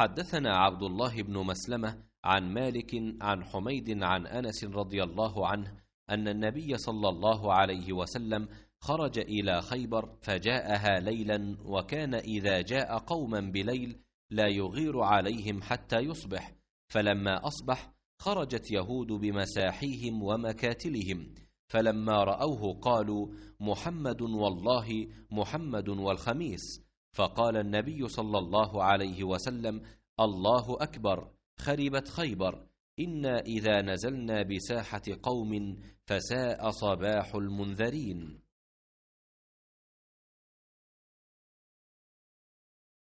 حدثنا عبد الله بن مسلمة عن مالك عن حميد عن أنس رضي الله عنه أن النبي صلى الله عليه وسلم خرج إلى خيبر فجاءها ليلا وكان إذا جاء قوما بليل لا يغير عليهم حتى يصبح فلما أصبح خرجت يهود بمساحيهم ومكاتلهم فلما رأوه قالوا محمد والله محمد والخميس فقال النبي صلى الله عليه وسلم الله أكبر خربت خيبر إنا إذا نزلنا بساحة قوم فساء صباح المنذرين